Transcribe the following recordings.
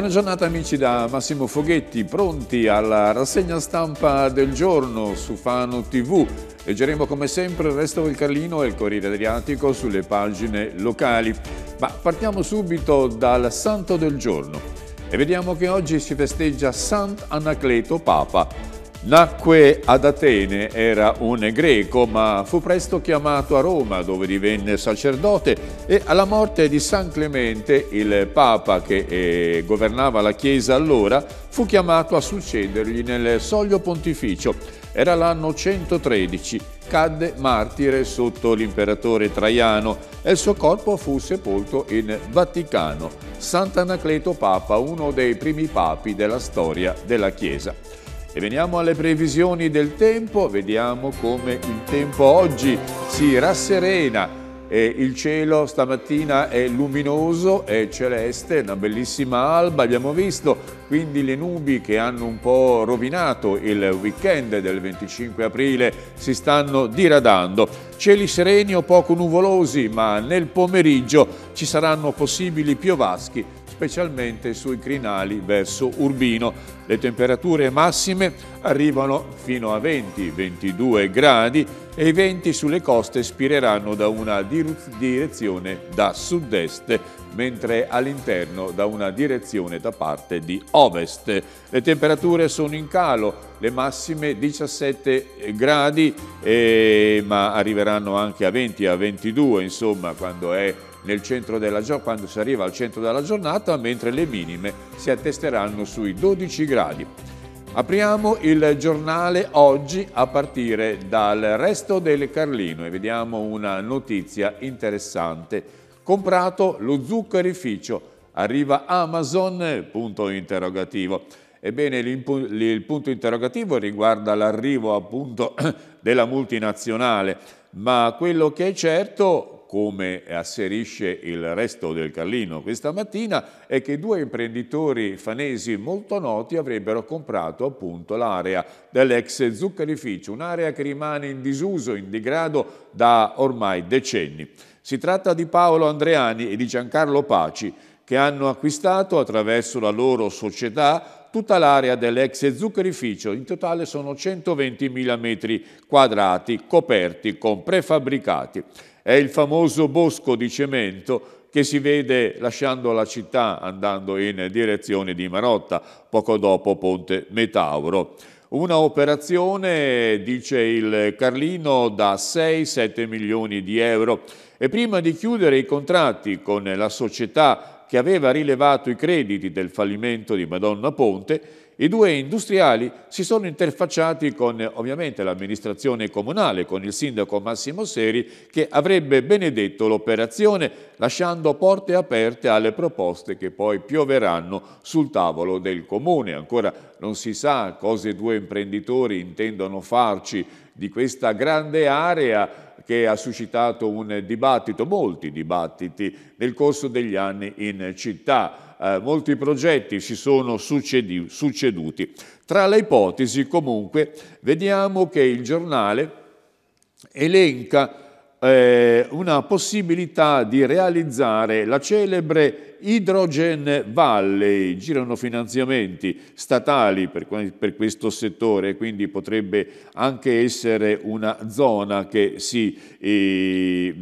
Buona giornata amici da Massimo Foghetti, pronti alla rassegna stampa del giorno su Fano TV. Leggeremo come sempre il resto del Carlino e il Corriere Adriatico sulle pagine locali. Ma partiamo subito dal Santo del giorno e vediamo che oggi si festeggia Sant'Anacleto Papa. Nacque ad Atene, era un greco, ma fu presto chiamato a Roma, dove divenne sacerdote e alla morte di San Clemente, il papa che eh, governava la Chiesa allora, fu chiamato a succedergli nel soglio pontificio. Era l'anno 113, cadde martire sotto l'imperatore Traiano e il suo corpo fu sepolto in Vaticano. Sant'Anacleto Papa, uno dei primi papi della storia della Chiesa. E veniamo alle previsioni del tempo, vediamo come il tempo oggi si rasserena. E il cielo stamattina è luminoso, è celeste, una bellissima alba, abbiamo visto quindi le nubi che hanno un po' rovinato il weekend del 25 aprile si stanno diradando. Cieli sereni o poco nuvolosi, ma nel pomeriggio ci saranno possibili piovaschi, specialmente sui crinali verso Urbino. Le temperature massime arrivano fino a 20-22 gradi e i venti sulle coste spireranno da una direzione da sud-est, mentre all'interno da una direzione da parte di ovest ovest. Le temperature sono in calo, le massime 17 gradi, eh, ma arriveranno anche a 20, a 22, insomma, quando è nel centro della, quando si arriva al centro della giornata, mentre le minime si attesteranno sui 12 gradi. Apriamo il giornale oggi a partire dal resto del Carlino e vediamo una notizia interessante. Comprato lo zuccherificio Arriva Amazon, punto interrogativo. Ebbene, il punto interrogativo riguarda l'arrivo appunto della multinazionale, ma quello che è certo, come asserisce il resto del Carlino questa mattina, è che due imprenditori fanesi molto noti avrebbero comprato appunto l'area dell'ex zuccherificio, un'area che rimane in disuso, in degrado da ormai decenni. Si tratta di Paolo Andreani e di Giancarlo Paci, che hanno acquistato attraverso la loro società tutta l'area dell'ex zuccherificio. In totale sono 120.000 metri quadrati coperti con prefabbricati. È il famoso bosco di cemento che si vede lasciando la città andando in direzione di Marotta, poco dopo Ponte Metauro. Una operazione, dice il Carlino, da 6-7 milioni di euro e prima di chiudere i contratti con la società che aveva rilevato i crediti del fallimento di Madonna Ponte, i due industriali si sono interfacciati con ovviamente l'amministrazione comunale, con il sindaco Massimo Seri che avrebbe benedetto l'operazione lasciando porte aperte alle proposte che poi pioveranno sul tavolo del comune. Ancora non si sa cosa i due imprenditori intendono farci di questa grande area che ha suscitato un dibattito, molti dibattiti, nel corso degli anni in città. Eh, molti progetti si sono succedi, succeduti. Tra le ipotesi, comunque, vediamo che il giornale elenca eh, una possibilità di realizzare la celebre Hydrogen Valley. Girano finanziamenti statali per, per questo settore, quindi potrebbe anche essere una zona che si... Eh,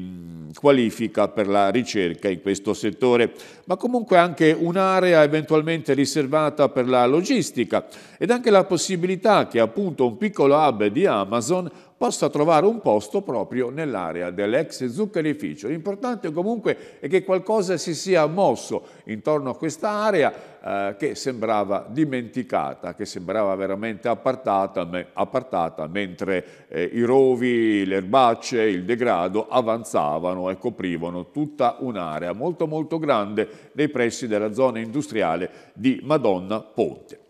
qualifica per la ricerca in questo settore, ma comunque anche un'area eventualmente riservata per la logistica ed anche la possibilità che appunto un piccolo hub di Amazon possa trovare un posto proprio nell'area dell'ex zuccherificio. L'importante comunque è che qualcosa si sia mosso intorno a questa area eh, che sembrava dimenticata, che sembrava veramente appartata, me, appartata mentre eh, i rovi, le erbacce, il degrado avanzavano occupavano e coprivano tutta un'area molto molto grande nei pressi della zona industriale di Madonna Ponte.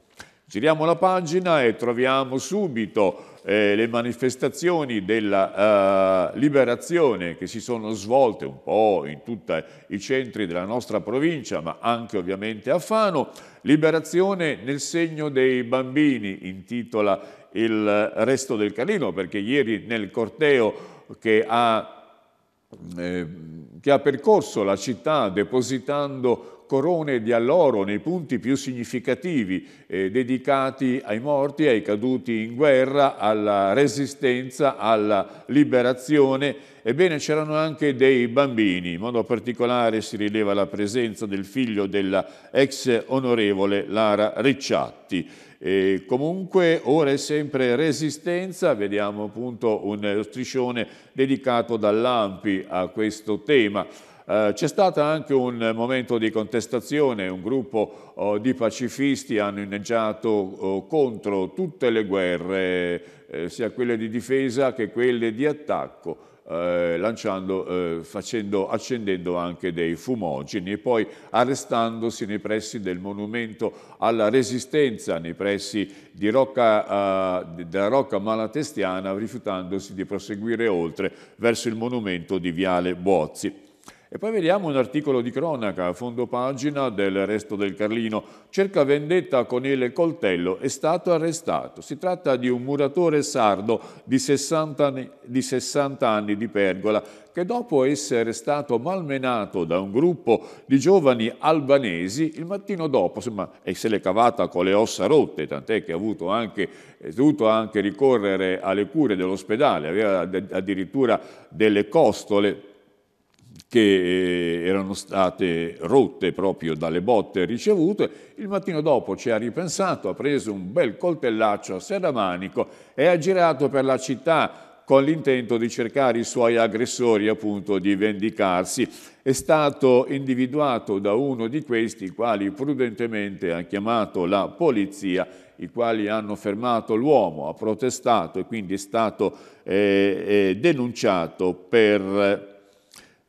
Giriamo la pagina e troviamo subito eh, le manifestazioni della eh, liberazione che si sono svolte un po' in tutti i centri della nostra provincia, ma anche ovviamente a Fano. Liberazione nel segno dei bambini, intitola il eh, resto del canino, perché ieri nel corteo che ha eh, che ha percorso la città depositando corone di alloro nei punti più significativi eh, dedicati ai morti, ai caduti in guerra, alla resistenza, alla liberazione. Ebbene c'erano anche dei bambini, in modo particolare si rileva la presenza del figlio della ex onorevole Lara Ricciatti. E comunque ora è sempre resistenza, vediamo appunto un striscione dedicato dall'Ampi a questo tema. Eh, c'è stato anche un momento di contestazione, un gruppo oh, di pacifisti hanno inneggiato oh, contro tutte le guerre, eh, sia quelle di difesa che quelle di attacco. Eh, lanciando, eh, facendo, accendendo anche dei fumogeni e poi arrestandosi nei pressi del monumento alla resistenza, nei pressi Rocca, eh, della Rocca Malatestiana, rifiutandosi di proseguire oltre verso il monumento di Viale Bozzi. E poi vediamo un articolo di cronaca, a fondo pagina del Resto del Carlino. Cerca vendetta con il coltello, è stato arrestato. Si tratta di un muratore sardo di 60 anni di, 60 anni di Pergola che dopo essere stato malmenato da un gruppo di giovani albanesi, il mattino dopo, insomma, e se l'è cavata con le ossa rotte, tant'è che ha avuto anche, è dovuto anche ricorrere alle cure dell'ospedale, aveva addirittura delle costole che eh, erano state rotte proprio dalle botte ricevute, il mattino dopo ci ha ripensato, ha preso un bel coltellaccio a serramanico e ha girato per la città con l'intento di cercare i suoi aggressori appunto di vendicarsi. È stato individuato da uno di questi, i quali prudentemente ha chiamato la polizia i quali hanno fermato l'uomo, ha protestato e quindi è stato eh, eh denunciato per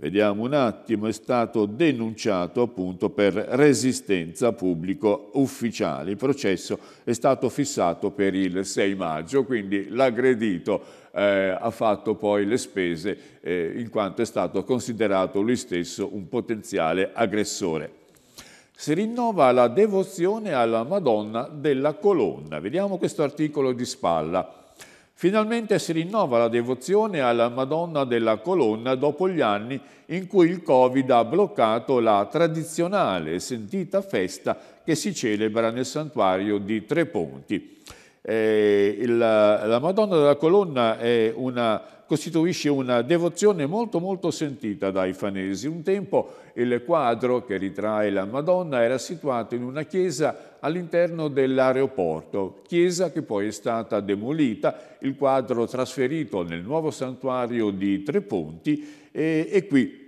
vediamo un attimo, è stato denunciato appunto per resistenza pubblico ufficiale. Il processo è stato fissato per il 6 maggio, quindi l'aggredito eh, ha fatto poi le spese eh, in quanto è stato considerato lui stesso un potenziale aggressore. Si rinnova la devozione alla Madonna della Colonna. Vediamo questo articolo di spalla. Finalmente si rinnova la devozione alla Madonna della Colonna dopo gli anni in cui il Covid ha bloccato la tradizionale e sentita festa che si celebra nel santuario di Tre Ponti. Eh, il, la Madonna della Colonna è una costituisce una devozione molto molto sentita dai fanesi. Un tempo il quadro che ritrae la Madonna era situato in una chiesa all'interno dell'aeroporto, chiesa che poi è stata demolita, il quadro trasferito nel nuovo santuario di Tre Ponti e, e qui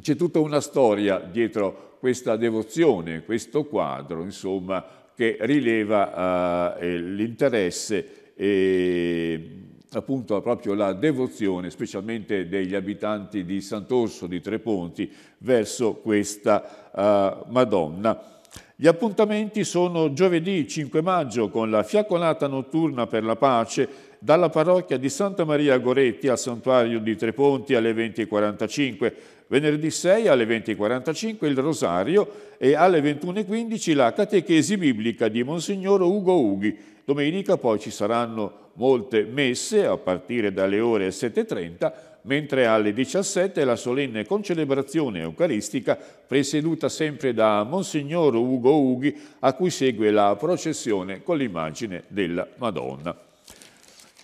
c'è tutta una storia dietro questa devozione, questo quadro, insomma, che rileva eh, l'interesse eh, appunto proprio la devozione, specialmente degli abitanti di Sant'Orso di Tre Ponti, verso questa uh, Madonna. Gli appuntamenti sono giovedì 5 maggio con la fiacconata notturna per la pace dalla parrocchia di Santa Maria Goretti al santuario di Tre Ponti alle 20.45, venerdì 6 alle 20.45 il rosario e alle 21.15 la catechesi biblica di Monsignor Ugo Ughi. Domenica poi ci saranno molte messe a partire dalle ore 7.30, mentre alle 17 la solenne concelebrazione eucaristica presieduta sempre da Monsignor Ugo Ughi a cui segue la processione con l'immagine della Madonna.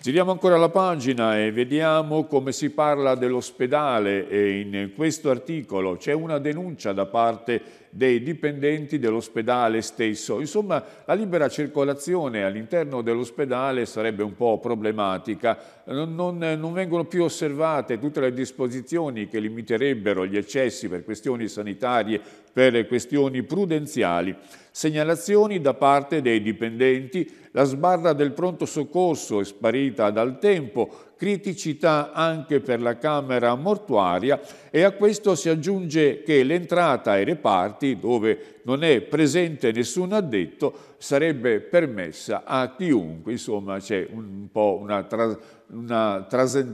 Giriamo ancora la pagina e vediamo come si parla dell'ospedale e in questo articolo c'è una denuncia da parte dei dipendenti dell'ospedale stesso. Insomma, la libera circolazione all'interno dell'ospedale sarebbe un po' problematica. Non, non, non, vengono più osservate tutte le disposizioni che limiterebbero gli eccessi per questioni sanitarie, per questioni prudenziali. Segnalazioni da parte dei dipendenti, la sbarra del pronto soccorso è sparita dal tempo, criticità anche per la Camera mortuaria e a questo si aggiunge che l'entrata ai reparti, dove non è presente nessun addetto, sarebbe permessa a chiunque, insomma c'è un po' una, tra, una tras,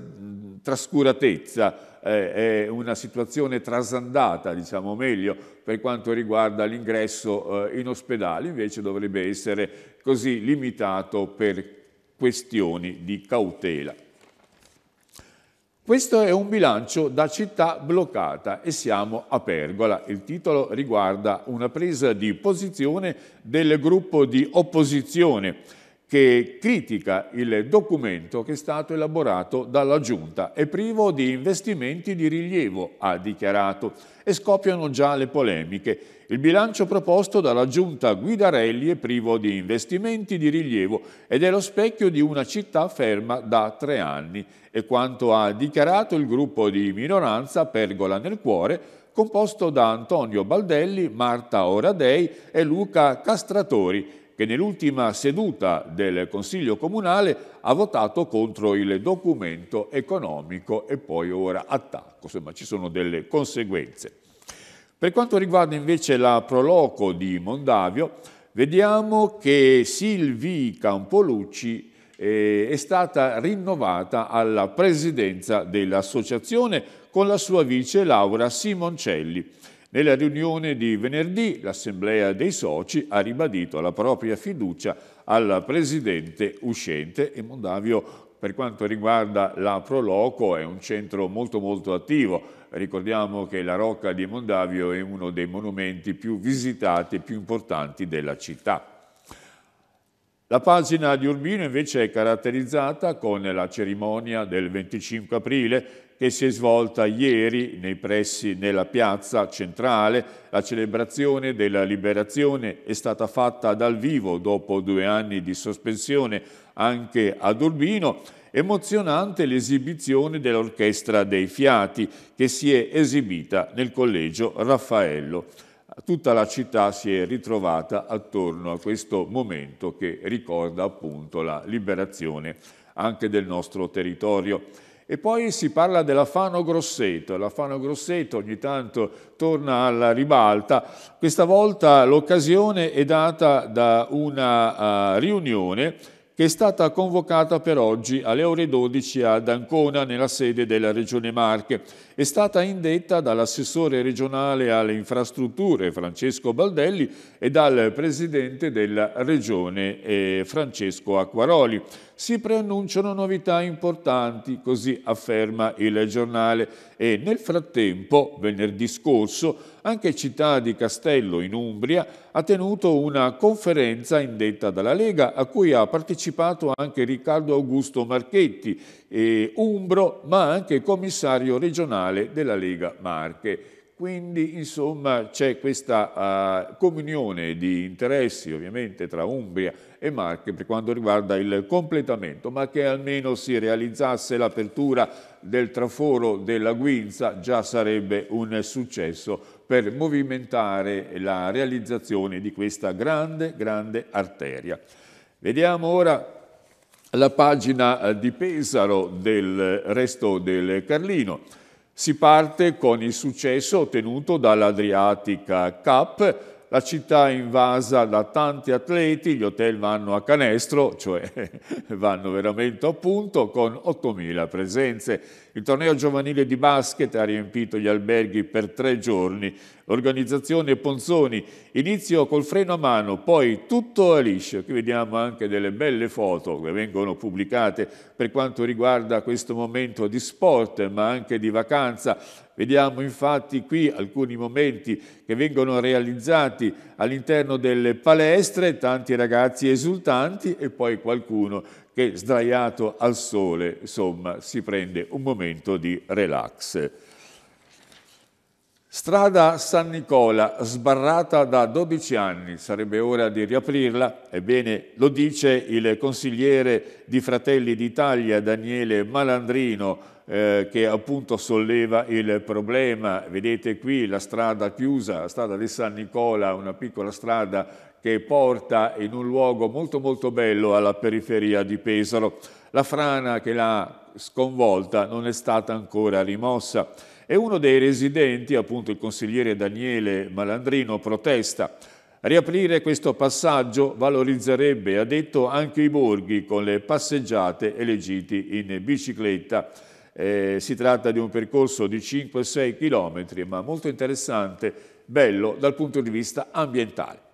trascuratezza, eh, è una situazione trasandata, diciamo meglio, per quanto riguarda l'ingresso eh, in ospedale, invece dovrebbe essere così limitato per questioni di cautela. Questo è un bilancio da città bloccata e siamo a Pergola. Il titolo riguarda una presa di posizione del gruppo di opposizione che critica il documento che è stato elaborato dalla Giunta. È privo di investimenti di rilievo, ha dichiarato, e scoppiano già le polemiche. Il bilancio proposto dalla Giunta Guidarelli è privo di investimenti di rilievo ed è lo specchio di una città ferma da tre anni. È quanto ha dichiarato il gruppo di minoranza Pergola nel Cuore, composto da Antonio Baldelli, Marta Oradei e Luca Castratori, che nell'ultima seduta del Consiglio Comunale ha votato contro il documento economico e poi ora attacco, insomma ci sono delle conseguenze. Per quanto riguarda invece la Proloco di Mondavio, vediamo che Silvi Campolucci eh, è stata rinnovata alla presidenza dell'associazione con la sua vice Laura Simoncelli nella riunione di venerdì l'Assemblea dei soci ha ribadito la propria fiducia al presidente uscente e Mondavio per quanto riguarda la Proloco è un centro molto molto attivo. Ricordiamo che la Rocca di Mondavio è uno dei monumenti più visitati e più importanti della città. La pagina di Urbino invece è caratterizzata con la cerimonia del 25 aprile che si è svolta ieri nei pressi della piazza centrale. La celebrazione della liberazione è stata fatta dal vivo dopo due anni di sospensione anche ad Urbino. Emozionante l'esibizione dell'Orchestra dei Fiati che si è esibita nel collegio Raffaello tutta la città si è ritrovata attorno a questo momento che ricorda appunto la liberazione anche del nostro territorio. E poi si parla della Fano Grosseto, la Fano Grosseto ogni tanto torna alla ribalta, questa volta l'occasione è data da una uh, riunione che è stata convocata per oggi alle ore 12 ad Ancona nella sede della Regione Marche. È stata indetta dall'assessore regionale alle infrastrutture Francesco Baldelli e dal presidente della Regione eh, Francesco Acquaroli. Si preannunciano novità importanti, così afferma il giornale, e nel frattempo, venerdì scorso, anche Città di Castello in Umbria ha tenuto una conferenza indetta dalla Lega a cui ha partecipato anche Riccardo Augusto Marchetti, umbro ma anche commissario regionale della Lega Marche. Quindi insomma c'è questa uh, comunione di interessi ovviamente tra Umbria e Marche per quanto riguarda il completamento, ma che almeno si realizzasse l'apertura del traforo della Guinza già sarebbe un successo per movimentare la realizzazione di questa grande, grande arteria. Vediamo ora la pagina eh, di Pesaro del resto del Carlino. Si parte con il successo ottenuto dall'Adriatica Cup, la città è invasa da tanti atleti, gli hotel vanno a canestro, cioè vanno veramente a punto, con 8.000 presenze. Il torneo giovanile di basket ha riempito gli alberghi per tre giorni, l'organizzazione Ponzoni, inizio col freno a mano, poi tutto a liscio, qui vediamo anche delle belle foto che vengono pubblicate per quanto riguarda questo momento di sport ma anche di vacanza, Vediamo infatti qui alcuni momenti che vengono realizzati all'interno delle palestre, tanti ragazzi esultanti e poi qualcuno che sdraiato al sole, insomma, si prende un momento di relax. Strada San Nicola, sbarrata da 12 anni, sarebbe ora di riaprirla, ebbene lo dice il consigliere di Fratelli d'Italia Daniele Malandrino eh, che appunto solleva il problema. Vedete qui la strada chiusa, la strada di San Nicola, una piccola strada che porta in un luogo molto molto bello alla periferia di Pesaro. La frana che l'ha sconvolta non è stata ancora rimossa e uno dei residenti, appunto il consigliere Daniele Malandrino, protesta. Riaprire questo passaggio valorizzerebbe, ha detto, anche i borghi con le passeggiate e le giti in bicicletta. Eh, si tratta di un percorso di 5-6 km, ma molto interessante, bello dal punto di vista ambientale.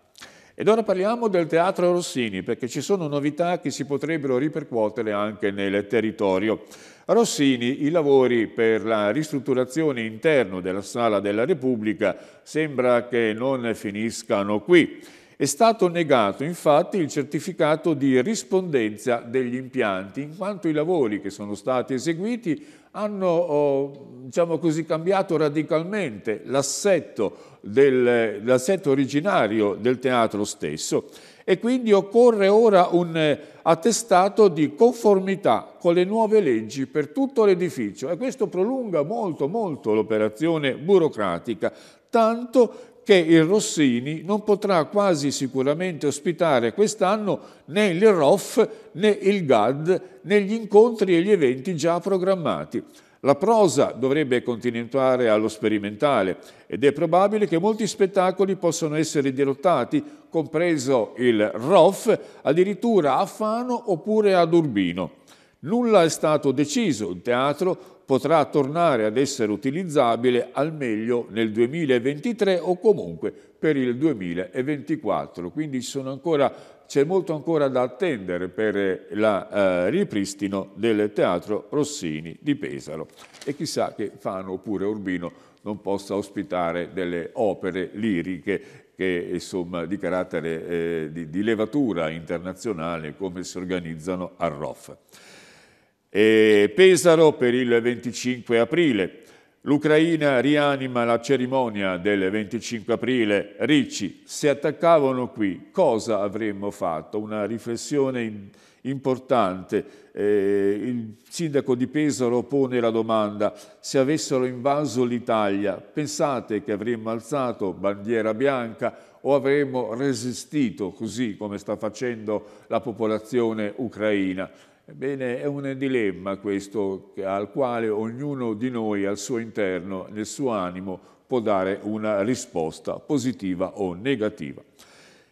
Ed ora parliamo del teatro Rossini, perché ci sono novità che si potrebbero ripercuotere anche nel territorio. A Rossini i lavori per la ristrutturazione interna della Sala della Repubblica sembra che non finiscano qui. È stato negato infatti il certificato di rispondenza degli impianti, in quanto i lavori che sono stati eseguiti hanno oh, diciamo così, cambiato radicalmente l'assetto originario del teatro stesso e quindi occorre ora un eh, attestato di conformità con le nuove leggi per tutto l'edificio e questo prolunga molto molto l'operazione burocratica, tanto che il Rossini non potrà quasi sicuramente ospitare quest'anno né il ROF né il GAD negli incontri e gli eventi già programmati. La prosa dovrebbe continuare allo sperimentale ed è probabile che molti spettacoli possano essere dirottati, compreso il ROF, addirittura a Fano oppure ad Urbino. Nulla è stato deciso, il teatro potrà tornare ad essere utilizzabile al meglio nel 2023 o comunque per il 2024. Quindi c'è molto ancora da attendere per il eh, eh, ripristino del Teatro Rossini di Pesaro e chissà che Fano oppure Urbino non possa ospitare delle opere liriche che, insomma, di carattere eh, di, di levatura internazionale come si organizzano a ROF. E Pesaro per il 25 aprile. L'Ucraina rianima la cerimonia del 25 aprile. Ricci, se attaccavano qui, cosa avremmo fatto? Una riflessione importante. Eh, il sindaco di Pesaro pone la domanda, se avessero invaso l'Italia, pensate che avremmo alzato bandiera bianca o avremmo resistito così come sta facendo la popolazione ucraina? Ebbene, è un dilemma questo al quale ognuno di noi al suo interno, nel suo animo, può dare una risposta positiva o negativa.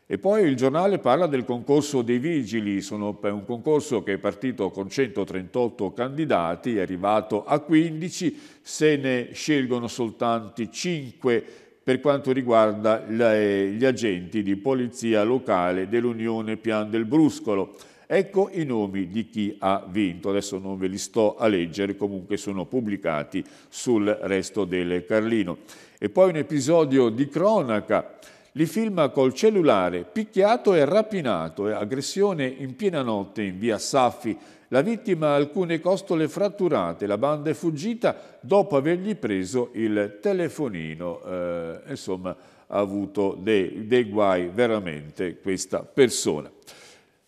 E poi il giornale parla del concorso dei vigili, sono un concorso che è partito con 138 candidati, è arrivato a 15, se ne scelgono soltanto 5 per quanto riguarda gli agenti di polizia locale dell'Unione Pian del Bruscolo. Ecco i nomi di chi ha vinto, adesso non ve li sto a leggere, comunque sono pubblicati sul resto del Carlino. E poi un episodio di cronaca, li filma col cellulare, picchiato e rapinato, aggressione in piena notte in via Saffi, la vittima ha alcune costole fratturate, la banda è fuggita dopo avergli preso il telefonino. Eh, insomma, ha avuto dei, dei guai veramente questa persona.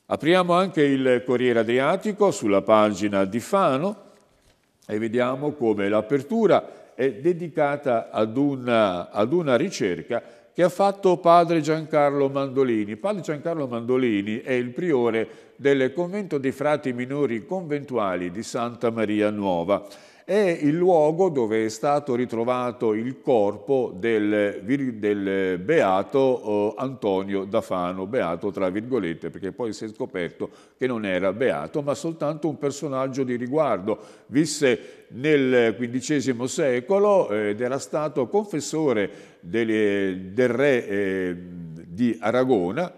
Apriamo anche il Corriere Adriatico sulla pagina di Fano e vediamo come l'apertura è dedicata ad una, ad una ricerca che ha fatto padre Giancarlo Mandolini. Padre Giancarlo Mandolini è il priore del convento dei frati minori conventuali di Santa Maria Nuova è il luogo dove è stato ritrovato il corpo del, del beato eh, Antonio Dafano, beato tra virgolette, perché poi si è scoperto che non era beato, ma soltanto un personaggio di riguardo. Visse nel XV secolo ed era stato confessore del, del re eh, di Aragona,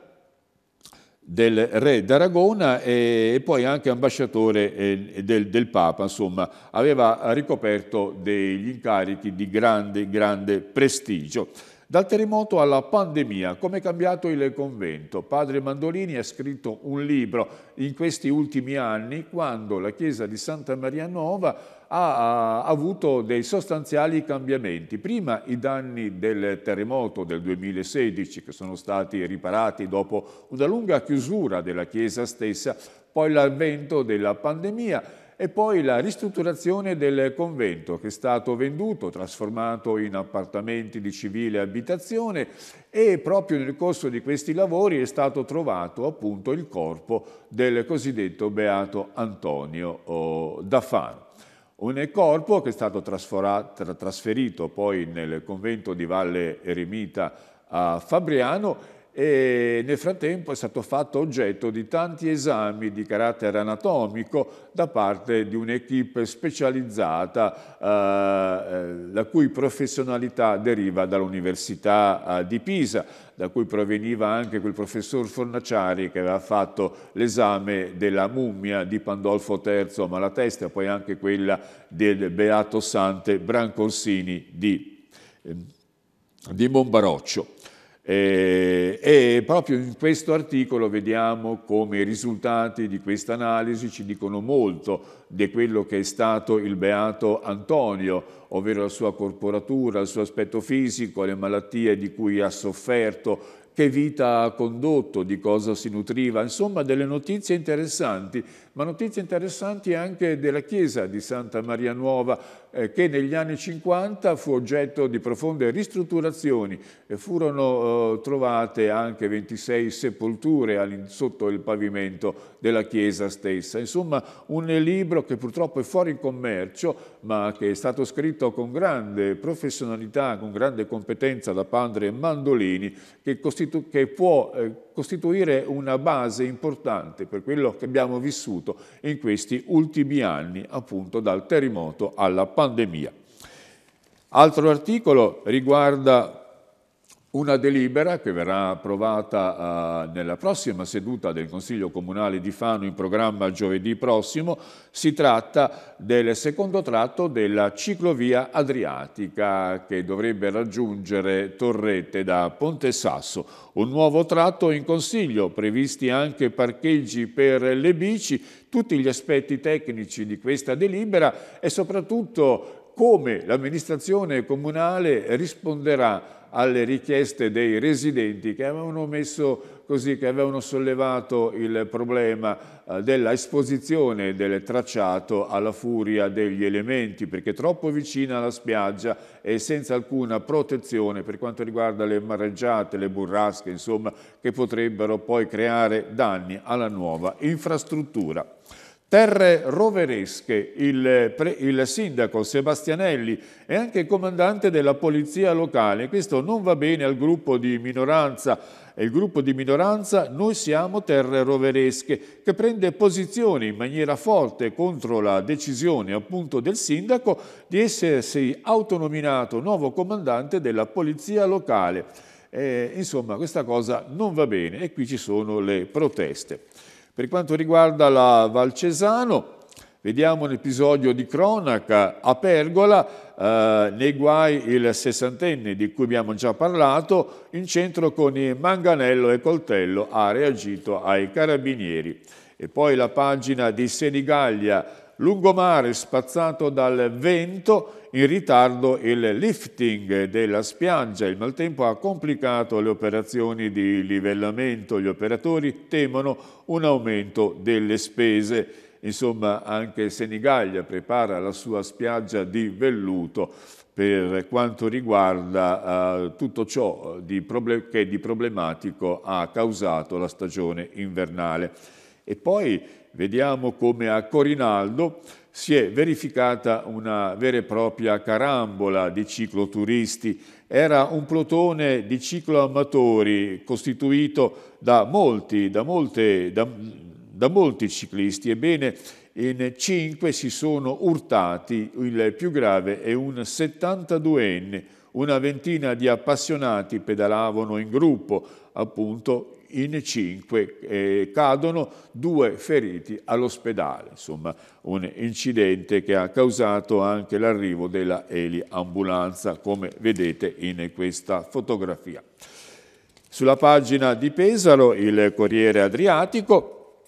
del re d'Aragona e poi anche ambasciatore eh, del, del, Papa, insomma, aveva ricoperto degli incarichi di grande, grande prestigio. Dal terremoto alla pandemia, come è cambiato il convento? Padre Mandolini ha scritto un libro in questi ultimi anni quando la chiesa di Santa Maria Nova ha, ha avuto dei sostanziali cambiamenti. Prima i danni del terremoto del 2016 che sono stati riparati dopo una lunga chiusura della Chiesa stessa, poi l'avvento della pandemia e poi la ristrutturazione del convento che è stato venduto, trasformato in appartamenti di civile abitazione e proprio nel corso di questi lavori è stato trovato appunto il corpo del cosiddetto Beato Antonio eh, Daffano un corpo che è stato trasferito poi nel convento di Valle Eremita a Fabriano e nel frattempo è stato fatto oggetto di tanti esami di carattere anatomico da parte di un'equipe specializzata eh, eh, la cui professionalità deriva dall'Università eh, di Pisa, da cui proveniva anche quel professor Fornaciari che aveva fatto l'esame della mummia di Pandolfo III a Malatesta, poi anche quella del Beato Sante Brancorsini di, eh, di Monbaroccio. E, eh, e proprio in questo articolo vediamo come i risultati di questa analisi ci dicono molto di quello che è stato il beato Antonio, ovvero la sua corporatura, il suo aspetto fisico, le malattie di cui ha sofferto, che vita ha condotto, di cosa si nutriva, insomma delle notizie interessanti, ma notizie interessanti anche della chiesa di Santa Maria Nuova eh, che negli anni 50 fu oggetto di profonde ristrutturazioni e furono eh, trovate anche 26 sepolture sotto il pavimento della chiesa stessa. Insomma, un libro che purtroppo è fuori commercio, ma che è stato scritto con grande professionalità, con grande competenza da padre Mandolini, che, costitu che può eh, costituire una base importante per quello che abbiamo vissuto in questi ultimi anni, appunto dal terremoto alla pandemia pandemia. Altro articolo riguarda una delibera che verrà approvata eh, nella prossima seduta del Consiglio Comunale di Fano in programma giovedì prossimo, si tratta del secondo tratto della ciclovia adriatica che dovrebbe raggiungere Torrette da Ponte Sasso. Un nuovo tratto in consiglio, previsti anche parcheggi per le bici, tutti gli aspetti tecnici di questa delibera e soprattutto come l'amministrazione comunale risponderà alle richieste dei residenti che avevano messo così, che avevano sollevato il problema eh, dell'esposizione del tracciato alla furia degli elementi, perché troppo vicina alla spiaggia e senza alcuna protezione per quanto riguarda le mareggiate, le burrasche, insomma, che potrebbero poi creare danni alla nuova infrastruttura. Terre roveresche, il, pre, il, sindaco Sebastianelli è anche comandante della polizia locale. Questo non va bene al gruppo di minoranza. Il gruppo di minoranza Noi siamo Terre Roveresche, che prende posizione in maniera forte contro la decisione appunto del sindaco di essersi autonominato nuovo comandante della polizia locale. Eh, insomma, questa cosa non va bene e qui ci sono le proteste. Per quanto riguarda la Valcesano, Vediamo un episodio di cronaca a Pergola, eh, nei guai il sessantenne di cui abbiamo già parlato, in centro con i manganello e coltello ha reagito ai carabinieri. E poi la pagina di Senigallia, lungomare spazzato dal vento, in ritardo il lifting della spiaggia. Il maltempo ha complicato le operazioni di livellamento. Gli operatori temono un aumento delle spese. Insomma, anche Senigallia prepara la sua spiaggia di velluto per quanto riguarda eh, tutto ciò eh, di che di problematico ha causato la stagione invernale. E poi vediamo come a Corinaldo si è verificata una vera e propria carambola di cicloturisti. Era un plotone di cicloamatori costituito da molti, da, molte, da, da molti ciclisti. Ebbene, in cinque si sono urtati, il più grave è un 72enne, una ventina di appassionati pedalavano in gruppo, appunto in cinque eh, cadono, due feriti all'ospedale. Insomma, un incidente che ha causato anche l'arrivo della Ambulanza, come vedete in questa fotografia. Sulla pagina di Pesaro, il Corriere Adriatico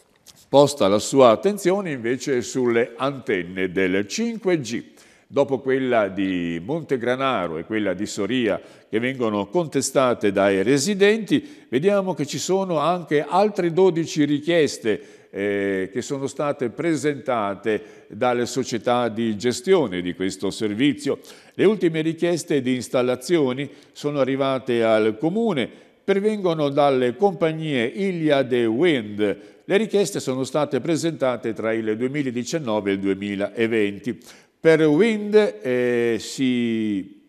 posta la sua attenzione invece sulle antenne del 5G dopo quella di Montegranaro e quella di Soria che vengono contestate dai residenti, vediamo che ci sono anche altre 12 richieste eh, che sono state presentate dalle società di gestione di questo servizio. Le ultime richieste di installazioni sono arrivate al Comune, pervengono dalle compagnie Iliade Wind. Le richieste sono state presentate tra il 2019 e il 2020. Per Wind eh, si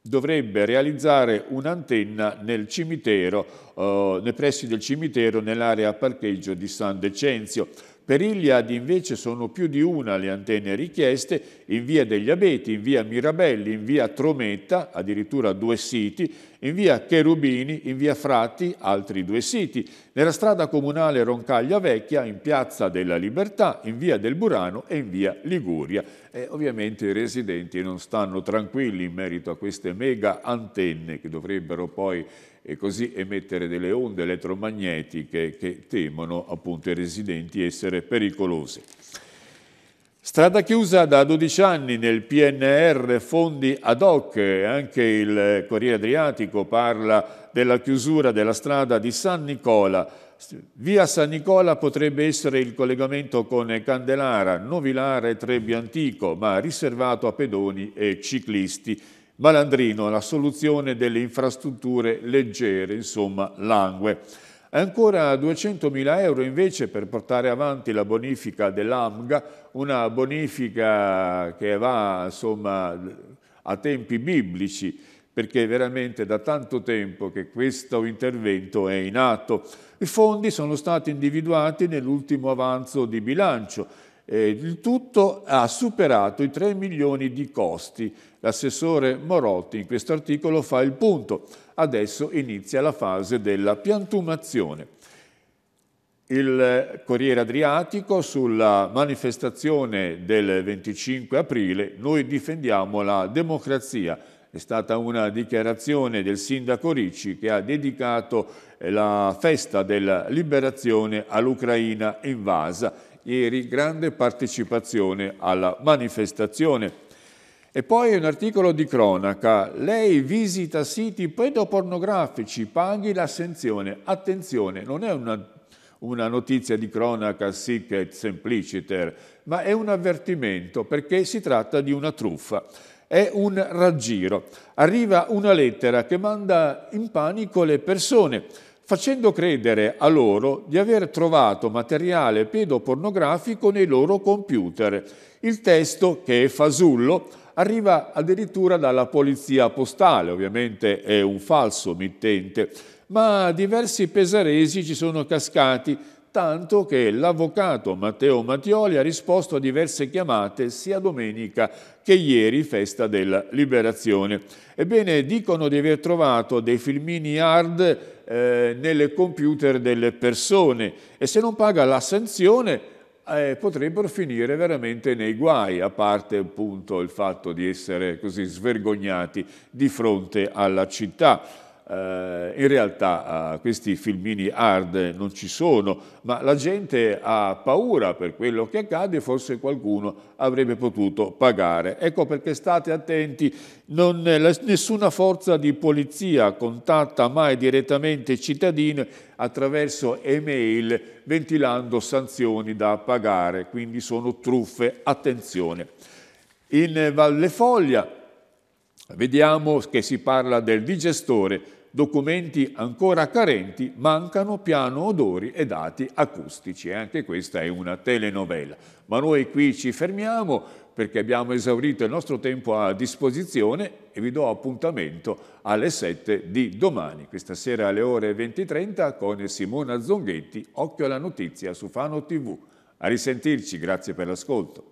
dovrebbe realizzare un'antenna nel cimitero, eh, nei pressi del cimitero nell'area parcheggio di San Decenzio. Per Iliad invece sono più di una le antenne richieste in via degli Abeti, in via Mirabelli, in via Trometta, addirittura due siti, in via Cherubini, in via Frati, altri due siti, nella strada comunale Roncaglia Vecchia, in piazza della Libertà, in via del Burano e in via Liguria. E ovviamente i residenti non stanno tranquilli in merito a queste mega antenne che dovrebbero poi e eh, così emettere delle onde elettromagnetiche che temono appunto i residenti essere pericolose. Strada chiusa da 12 anni nel PNR, fondi ad hoc, anche il Corriere Adriatico parla della chiusura della strada di San Nicola. Via San Nicola potrebbe essere il collegamento con Candelara, Novilare e Trebbio Antico, ma riservato a pedoni e ciclisti. Malandrino, la soluzione delle infrastrutture leggere, insomma, langue. Ancora 200.000 euro invece per portare avanti la bonifica dell'AMGA, una bonifica che va insomma, a tempi biblici, perché veramente da tanto tempo che questo intervento è in atto. I fondi sono stati individuati nell'ultimo avanzo di bilancio eh, il tutto ha superato i 3 milioni di costi. L'assessore Morotti in questo articolo fa il punto. Adesso inizia la fase della piantumazione. Il Corriere Adriatico sulla manifestazione del 25 aprile, noi difendiamo la democrazia, è stata una dichiarazione del sindaco Ricci che ha dedicato eh, la festa della liberazione all'Ucraina invasa ieri grande partecipazione alla manifestazione. E poi un articolo di cronaca, lei visita siti pedopornografici, paghi l'assenzione. Attenzione, non è una, una notizia di cronaca sic et sempliciter, ma è un avvertimento perché si tratta di una truffa è un raggiro. Arriva una lettera che manda in panico le persone facendo credere a loro di aver trovato materiale pedopornografico nei loro computer. Il testo, che è fasullo, arriva addirittura dalla polizia postale, ovviamente è un falso mittente, ma diversi pesaresi ci sono cascati tanto che l'avvocato Matteo Mattioli ha risposto a diverse chiamate sia domenica che ieri, festa della liberazione. Ebbene, dicono di aver trovato dei filmini hard eh, nelle computer delle persone e se non paga la sanzione eh, potrebbero finire veramente nei guai, a parte appunto il fatto di essere così svergognati di fronte alla città. Eh, in realtà eh, questi filmini hard non ci sono, ma la gente ha paura per quello che accade, forse qualcuno avrebbe potuto pagare. Ecco perché state attenti, non, la, nessuna forza di polizia contatta mai direttamente i cittadini attraverso email ventilando sanzioni da pagare, quindi sono truffe, attenzione. In Valle Foglia vediamo che si parla del digestore documenti ancora carenti, mancano piano odori e dati acustici. E anche questa è una telenovela. Ma noi qui ci fermiamo perché abbiamo esaurito il nostro tempo a disposizione e vi do appuntamento alle 7 di domani, questa sera alle ore 20.30 con Simona Zonghetti, Occhio alla notizia su Fano TV. A risentirci, grazie per l'ascolto.